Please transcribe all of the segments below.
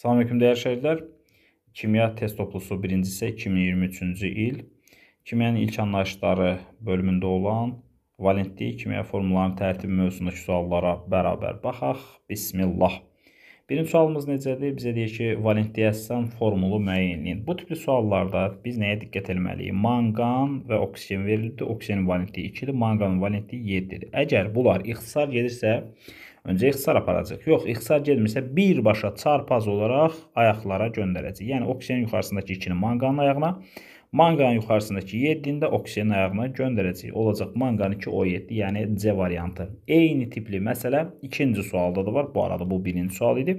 Salamünaleyküm dəyərli şəhidlər. Kimya test toplusu 1-ci hissə 2023-cü il kimyanın ilk anlayışları bölümündə olan valentlik kimya formalarının tərtibi mövzusundakı suallara bərabər baxaq. Bismillah. Birinci sualımız necədir? Bizə deyir ki, valentiyasyon formulu müəyyən edin. Bu tipli suallarda biz nəyə diqqət etməliyik? Manqan və oksigen verilibdir. Oksigenin valentliyi 2-dir, manqanın valentliyi 7-dir. Əgər bunlar ixtisar gedirsə, öncə ixtisar aparacaq. Yox, ixtisar getmirsə birbaşa çarpaz olaraq ayaqlara göndərəcək. Yəni oksigenin yuxarısındakı 2-ni manqanın ayağına, Manqanın yuxarısındakı 7-də oksigen ayağına göndərəcəyik. Olacaq manqan 2O7, yəni C variantı. Eyni tipli məsələ ikinci sualda da var. Bu arada bu birinci sual idi.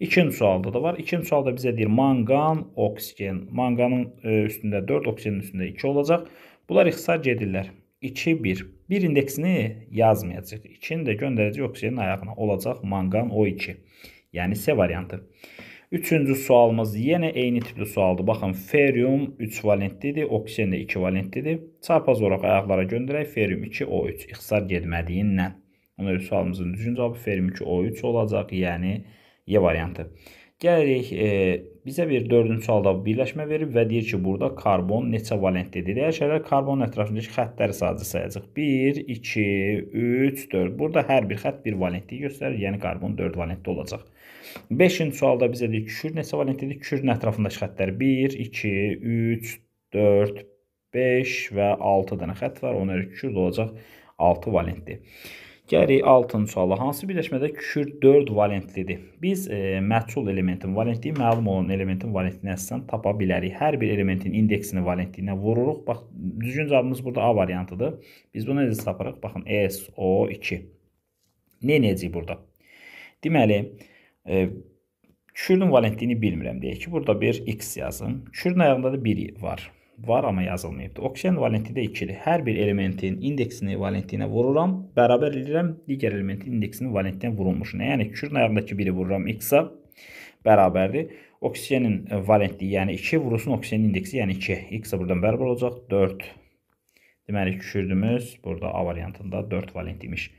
İkinci sualda da var. İkinci sualda bizə deyir manqan, oksigen. Manqanın e, üstündə 4, oksigenin üstündə 2 olacaq. Bunlar ixtisar gedirlər. 2, 1. 1 indeksini yazmayacaq. 2-ni də göndərəcək oksigenin ayağına. Olacaq manqan O2. Yəni C variantı. Üçüncü sualımız yenə eyni tipli sualdır. Baxın, ferium 3 valentlidir, oksigen də 2 valentlidir. Çarpaz olaraq ayaqlara göndərək ferium 2O3 ixtisar getmədiyindən. Ona görə sualımızın düzgün cavabı ferium 2O3 olacaq, yəni E variantı. Gəlirik e, bizə bir dördüncü halda birləşmə verib və deyir ki, burada karbon neçə valentlidir? Digər şeylər karbon ətrafındakı xəttləri sadəcə sayacaq. 1, 2, 3, 4. Burada hər bir xətt bir valentliyi göstərir, yəni karbon 4 valentli olacaq. 5-ci sualda bizə deyir kükür neçə valentlidir? Kükürün ətrafındakı xəttlər 1, 2, 3, 4, 5 və 6 dənə xətt var. Ona görə kükür olacaq 6 valentli. Gəlirik 6-cı suala. Hansı birləşmədə kükür 4 valentlidir? Biz e, məhsul elementin valentliyi məlum olan elementin valentliyinə əsasən tapa bilərik. Hər bir elementin indeksini valentliyinə vururuq. Bax, düzgün cavabımız burada A variantıdır. Biz bunu necə tapırıq? Baxın, SO2. Nə edəcəyik burada? Deməli, e, kükürün valentliyini bilmirəm deyək ki, burada bir x yazın. Kükürün ayağında da 1 var var amma yazılmayıbdır. Oksigen valentliyi də 2-dir. Hər bir elementin indeksini valentliyinə vururam, bərabər edirəm digər elementin indeksini valentliyinə vurulmuşuna. Yəni kürün ayağındakı biri vururam x-a bərabərdir. Oksigenin e, valentliyi, yəni 2 vurulsun oksigenin indeksi, yəni 2. X buradan bərabər olacaq 4. Deməli kürdümüz burada A variantında 4 valent imiş.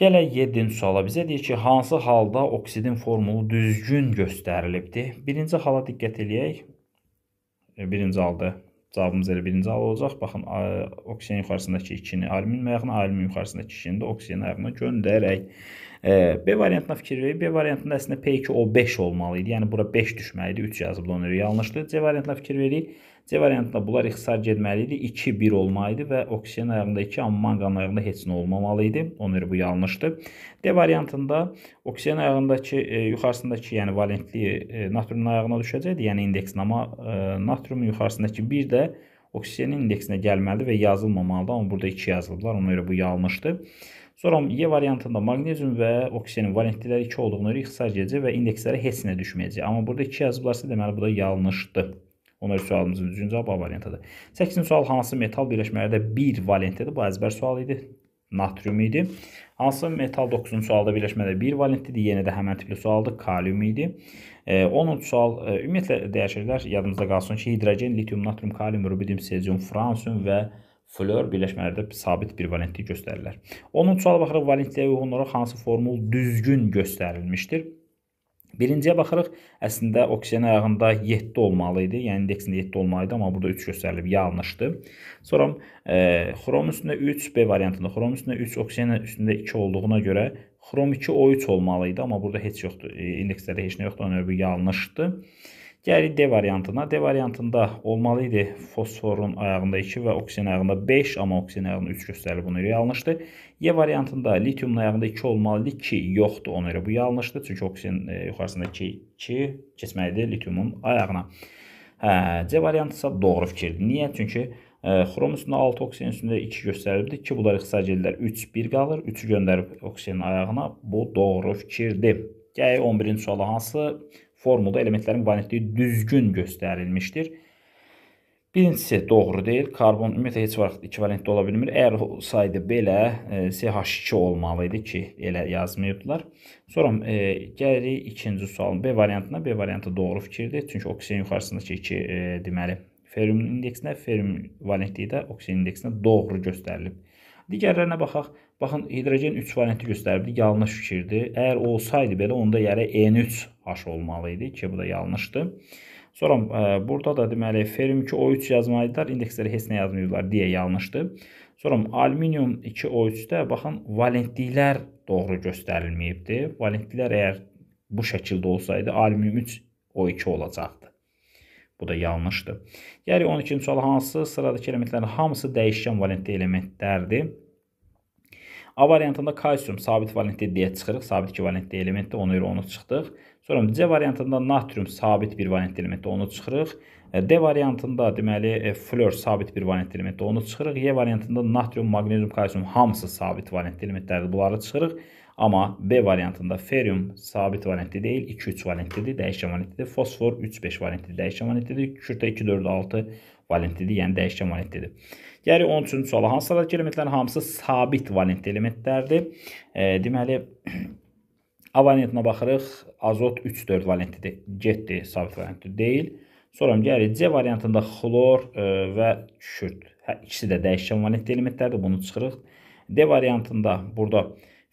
Gələk 7-ci suala bizə deyir ki, hansı halda oksidin formulu düzgün göstərilibdir? Birinci hala diqqət eləyək. E, birinci halda cavabımız elə birinci hal olacaq. Baxın, oksigen yuxarısındakı 2-ni alumin ayağına, alumin yuxarısındakı 2-ni də oksigen ayağına göndərək. B variantına fikir verir. B variantında əslində P2O5 olmalı idi. Yəni bura 5 düşməli idi. 3 yazıldı ona görə yanlışdır. C variantına fikir veririk. C variantında bunlar ixtisar getməli idi. 2 1 olmalı idi və oksigen ayağında 2, amma manqanın ayağında heç nə olmamalı idi. Ona görə bu yanlışdır. D variantında oksigen ayağındakı e, yuxarısındakı, yəni valentliyi e, natriumun ayağına düşəcəkdi. Yəni indeksinama e, natriumun yuxarısındakı 1 də oksigenin indeksinə gəlməlidir və yazılmamalıdır. Amma burada 2 yazılıblar. Ona görə bu yanlışdır. Sonra Y e variantında magnezyum və oksigenin valentlikləri 2 olduğuna görə ixtisar gedəcək və indeksləri heç nə düşməyəcək. Amma burada 2 yazıblarsa deməli bu da yanlışdır. Ona görə sualımızın düzgün cavabı A variantıdır. 8-ci sual hansı metal birləşmələrdə 1 valentlidir? Bu əzbər sual idi. Natrium idi. Hansı metal 9-cu sualda birləşmədə 1 valentlidir? Yenə də həmən tipli sualdır. Kalium idi. 10-cu e, sual e, ümumiyyətlə dəyişikliklər yadımızda qalsın ki, hidrogen, litium, natrium, kalium, rubidium, sezium, fransium və flör birləşmələrdə sabit bir valentlik göstərirlər. Onun suala baxaraq valentliyə uyğun olaraq hansı formul düzgün göstərilmişdir? Birinciyə baxırıq, əslində oksigen ayağında 7 olmalı idi. Yəni indeksində 7 olmalı idi, amma burada 3 göstərilib, yanlışdır. Sonra e, xrom üstündə 3, B variantında xrom üstündə 3, oksigen üstündə 2 olduğuna görə xrom 2 O3 olmalı idi, amma burada heç yoxdur. E, indekslərdə heç nə yoxdur, ona görə bu yanlışdır. Gəlir D variantına. D variantında olmalı idi fosforun ayağında 2 və oksigen ayağında 5, amma oksigen ayağında 3 göstərir. Buna görə yanlışdır. E variantında litiumun ayağında 2 olmalı idi ki, yoxdur. Ona görə bu yanlışdır. Çünki oksigen e, yuxarısındakı 2 keçməlidir litiumun ayağına. Hə, C variantı isə doğru fikirdir. Niyə? Çünki e, xrom üstündə 6, oksigen üstündə 2 göstərilibdir ki, bunlar ixtisar edirlər 3, 1 qalır. 3-ü göndərib oksigenin ayağına. Bu doğru fikirdir. Gəlir 11-ci suala hansı formulda elementlərin valenitliyi düzgün göstərilmişdir. Birincisi doğru deyil. Karbon ümumiyyətlə heç vaxt ekvivalentdə ola bilmir. Əgər olsaydı belə e, CH2 olmalı idi ki, elə yazmayıbdılar. Sonra e, gəlirik ikinci sualın B variantına. B variantı doğru fikirdir. Çünki oksigen yuxarısındakı 2 e, deməli ferrum indeksinə, ferrum valentliyi də oksigen indeksinə doğru göstərilib. Digərlərinə baxaq. Baxın hidrogen 3 valentli göstəribdi. Yanlış fikirdir. Əgər olsaydı belə onda yerə N3 H olmalı idi ki, bu da yanlışdır. Sonra e, burada da deməli ferium 2O3 yazmalıdılar. İndeksləri heç nə yazmıyorlar deyə yanlışdır. Sonra alüminium 2O3-də baxın valentliklər doğru göstərilməyibdi. Valentliklər əgər bu şəkildə olsaydı alüminium 3O2 olacaqdı. Bu da yanlışdır. Yəni 12-ci sual hansı sıradakı elementlərin hamısı dəyişkən valentli elementlərdir. A variantında kalsium sabit valentli D çıxırıq. Sabit 2 valentli elementdir. Ona görə onu çıxdıq. Sonra C variantında natrium sabit 1 valentli elementdir. Onu çıxırıq. E, D variantında deməli e, flor sabit bir valent elementdir. Onu çıxırıq. E variantında natrium, magnezium, kalsium hamısı sabit valent elementlərdir. Bunları çıxırıq. Amma B variantında ferium sabit valentli deyil, 2-3 valentlidir, dəyişkən valentlidir. Fosfor 3-5 valentli dəyişkən valentlidir. Kükürt 2-4-6 valentlidir, yəni dəyişkən valentlidir. Gəli 13-cü suala hansı sıradakı elementlərin hamısı sabit valentli elementlərdir? E, deməli A variantına baxırıq. Azot 3-4 valentlidir. Getdi, sabit valentli deyil. Sonra gəlir C variantında xlor e, və kükürt. Hə, ikisi də dəyişkən valentli elementlərdir. Bunu çıxırıq. D variantında burada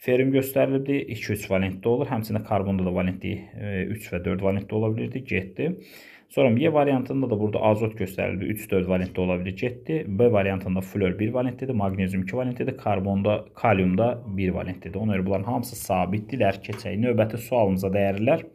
Ferim göstərilibdi. 2-3 valentdə olur. Həmçinin karbonda da valentliyi 3 e, və 4 valentdə ola bilirdi. Getdi. Sonra Y variantında da burada azot göstərildi. 3-4 valentdə ola bilir, getdi. B variantında flor 1 valentdədir, magnezium 2 valentdədir, karbonda, kaliumda 1 valentdədir. Ona görə bunların hamısı sabitdirlər. Keçək növbəti sualımıza dəyərlər.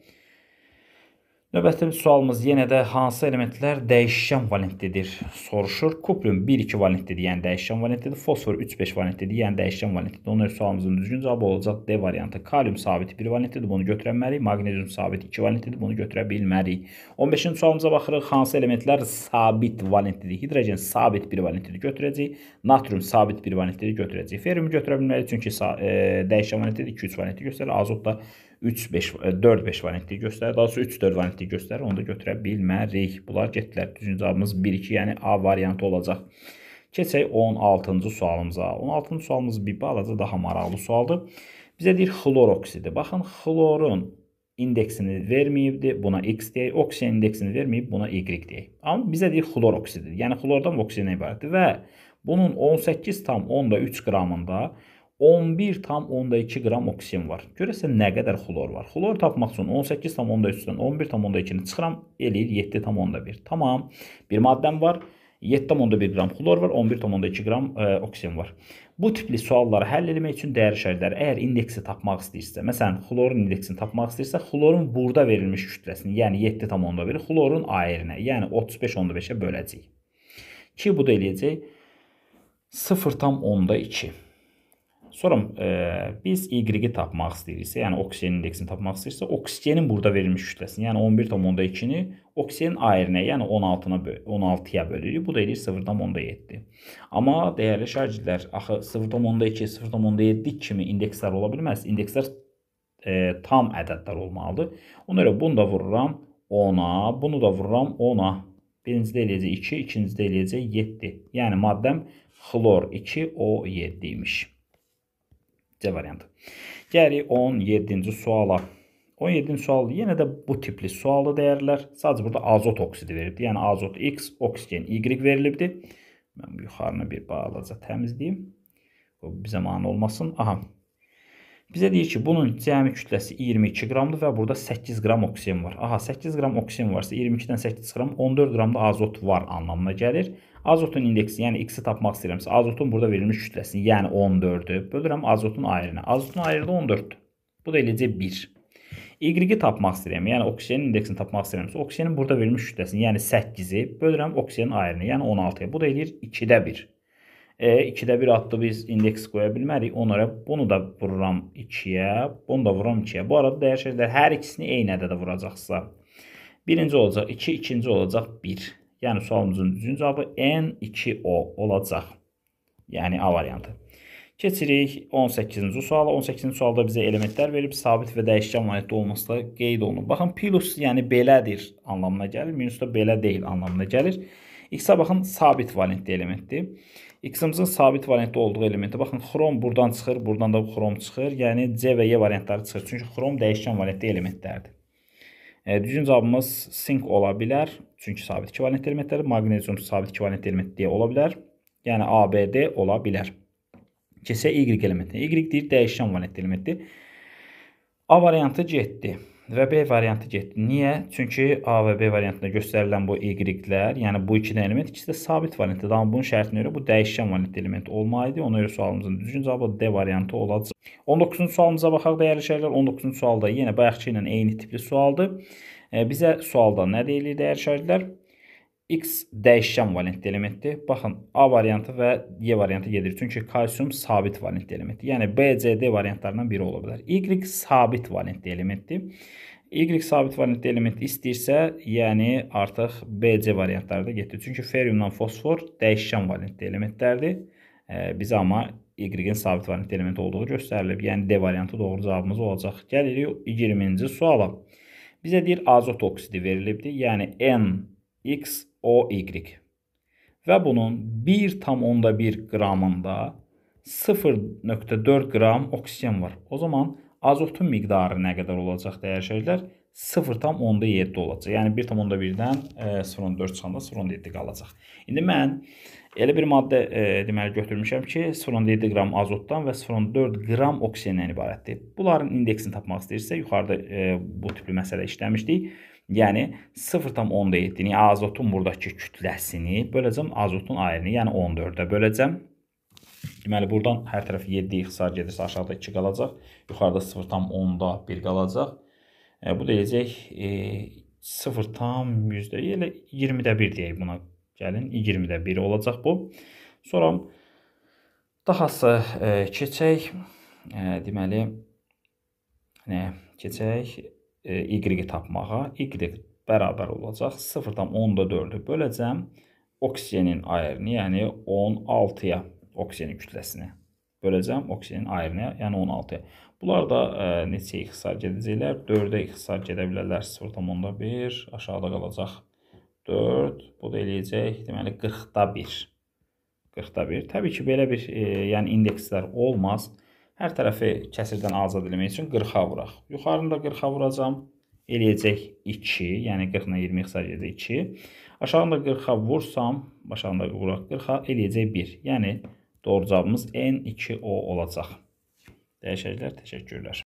Növbəti sualımız yenə də hansı elementlər dəyişən valentlidir soruşur. Kuprium 1-2 valentlidir, yəni dəyişən valentlidir. Fosfor 3-5 valentlidir, yəni dəyişən valentlidir. Onun sualımızın düzgün cavabı olacaq D variantı. Kalium sabit 1 valentlidir, bunu götürə bilmərik. Magnezium sabit 2 valentlidir, bunu götürə bilmərik. 15-ci sualımıza baxırıq. Hansı elementlər sabit valentlidir? Hidrogen sabit 1 valentlidir, götürəcəyik. Natrium sabit 1 valentlidir, götürəcəyik. Ferium götürə bilmərik, çünki e, dəyişən valentlidir, 2-3 valentlidir göstərir. Azot da 3-5 4-5 variantliyi göstərir. Daha sonra 3-4 variantliyi göstərir. Onu da götürə bilmərik. Bunlar getdilər. Düzgün cavabımız 1-2, yəni A variantı olacaq. Keçək 16-cı sualımıza. 16-cı sualımız bir balaca daha maraqlı sualdır. Bizə deyir xlor oksidi. Baxın, xlorun indeksini verməyibdi, buna X deyək, oksigen indeksini verməyib, buna Y deyək. Amma bizə deyir xlor oksididir. Yəni xlordan oksigenə ibarətdir və bunun 18,3 qramında 11,2 qram oksigen var. Görəsən nə qədər xlor var? Xlor tapmaq üçün 18,3-dən 11,2-ni çıxıram, eləyir 7,1. Tamam. Bir maddəm var. 7,1 qram xlor var, 11,2 qram e, oksigen var. Bu tipli sualları həll etmək üçün dəyər şərtləri, əgər indeksi tapmaq istəyirsə, məsələn, xlorun indeksini tapmaq istəyirsə, xlorun burada verilmiş kütləsini, yəni 7,1 xlorun ayirinə, yəni 35,5-ə böləcəyik. Ki bu da eləyəcək 0,2. Sorum, e, biz y-i tapmaq istəyiriksə, yəni oksigen indeksini tapmaq istəyirsə, oksigenin burada verilmiş kütləsini, yəni 11.2-ni oksigenin ayrinə, yəni 16-na 16-ya bölürük. Bu da eləyir 0.7. Amma dəyərli şagirdlər, axı 0.2, 0.7 kimi indekslər ola bilməz. İndekslər e, tam ədədlər olmalıdır. Ona görə bunu da vururam 10-a, bunu da vururam 10-a. Birincidə eləyəcək 2, ikincidə eləyəcək 7. Yəni maddəm xlor 2O7 imiş. C variantı. Gəlirik 17-ci suala. 17-ci sual yenə də bu tipli suallı dəyərlər. Sadəcə burada azot oksidi verildi. Yəni azot X, oksigen Y verilibdi. Mən bu yuxarını bir balaca təmizləyim. Bu bizə mane olmasın. Aha, Bizə deyir ki, bunun cəmi kütləsi 22 qramdır və burada 8 qram oksigen var. Aha, 8 qram oksigen varsa 22-dən 8 qram 14 qramda azot var anlamına gəlir. Azotun indeksi, yəni x-i tapmaq istəyirəmsə, azotun burada verilmiş kütləsini, yəni 14-ü bölürəm azotun ayrına. Azotun ayrı da 14-dür. Bu da eləcə 1. Y-i tapmaq istəyirəm, yəni oksigenin indeksini tapmaq istəyirəmsə, oksigenin burada verilmiş kütləsini, yəni 8-i bölürəm oksigenin ayrına, yəni 16-ya. Bu da eləyir 2-də 1. E, 2-də 1 adlı biz indeks qoya bilmərik. Ona görə bunu da vururam 2-yə, bunu da vururam 2-yə. Bu arada dəyər şeylər hər ikisini eyni ədədə vuracaqsa, birinci olacaq 2, iki, ikinci olacaq 1. Yəni sualımızın düzgün cavabı N2O olacaq. Yəni A variantı. Keçirik 18-ci suala. 18-ci sualda bizə elementlər verib, sabit və dəyişkən valyutda olması da qeyd olunub. Baxın, plus yəni belədir anlamına gəlir, minus da belə deyil anlamına gəlir. X-a baxın, sabit valyutda elementdir. X-ımızın sabit variantda olduğu elementə baxın, xrom buradan çıxır, buradan da xrom çıxır. Yəni C və Y e variantları çıxır. Çünki xrom dəyişkən variantda elementlərdir. E, düzgün cavabımız sink ola bilər. Çünki sabit 2 variant elementləri, magnezium sabit 2 variant element D ola bilər. Yəni ABD ola bilər. Keçək Y elementinə. Y deyir dəyişkən variant elementdir. A variantı getdi və B variantı getdi. Niyə? Çünki A və B variantında göstərilən bu y-lər, yəni bu iki də element ikisi də sabit variantdır. Amma bunun şərtinə görə bu dəyişən variant element olmalıydı. Ona görə sualımızın düzgün cavabı D variantı olacaq. 19-cu sualımıza baxaq dəyərli şəhərlər. 19-cu sualda yenə bayaqçı ilə eyni tipli sualdır. E, bizə sualda nə deyilir dəyərli şəhərlər? X dəyişən valentli elementdir. Baxın, A variantı və Y variantı gedir. Çünki kalsium sabit valentli elementdir. Yəni B, C, D variantlarından biri ola bilər. Y sabit valentli elementdir. Y sabit valentli element istəyirsə, yəni artıq BC variantları da getdi. Çünki feriumdan fosfor dəyişən valentli elementlərdir. E, bizə amma Y-in sabit valentli element olduğu göstərilib. Yəni D variantı doğru cavabımız olacaq. Gəlirik 20-ci suala. Bizə deyir azot oksidi verilibdir. Yəni N X OY və bunun 1,1 qramında 0.4 qram oksigen var. O zaman azotun miqdarı nə qədər olacaq dəyər şəkillər? 0.7 olacaq. Yəni 1.1-dən 0.4 e, çıxanda 0.7 qalacaq. İndi mən elə bir maddə e, deməli götürmüşəm ki, 0.7 qram azotdan və 0.4 qram oksigenden ibarətdir. Bunların indeksini tapmaq istəyirsə, yuxarıda e, bu tipli məsələ işləmişdik. Yəni 0,10-7-ni yəni azotun buradakı kütləsini böləcəm azotun ayını, yəni 14-də böləcəm. Deməli, buradan hər tərəf 7 ixtisar gedirsə, aşağıda 2 qalacaq. Yuxarıda 0,10-da 1 qalacaq. E, bu deyəcək e, 0,100-də, elə 20-də 1 deyək buna gəlin. 20-də 1 olacaq bu. Sonra dahası e, keçək. E, deməli, nə? Keçək E, y-i tapmağa. Y bərabər olacaq 0.14-ü böləcəm oksigenin ayrını, yəni 16-ya oksigenin kütləsini böləcəm oksigenin ayrını, yəni 16-ya. Bunlar da ə, e, neçə ixtisar gedəcəklər? 4-ə ixtisar gedə bilərlər 0.1, aşağıda qalacaq 4, bu da eləyəcək, deməli 40-da 1. 40-da 1. Təbii ki, belə bir, e, yəni indekslər olmaz. Hər tərəfi kəsirdən azad eləmək üçün 40-a vuraq. Yuxarını da 40-a vuracam. Eləyəcək 2, yəni 40 ilə 20 xisar edəcək 2. Aşağını da 40-a vursam, aşağını da vuraq 40-a, eləyəcək 1. Yəni doğru cavabımız N2O olacaq. Dəyişəcəklər, təşəkkürlər.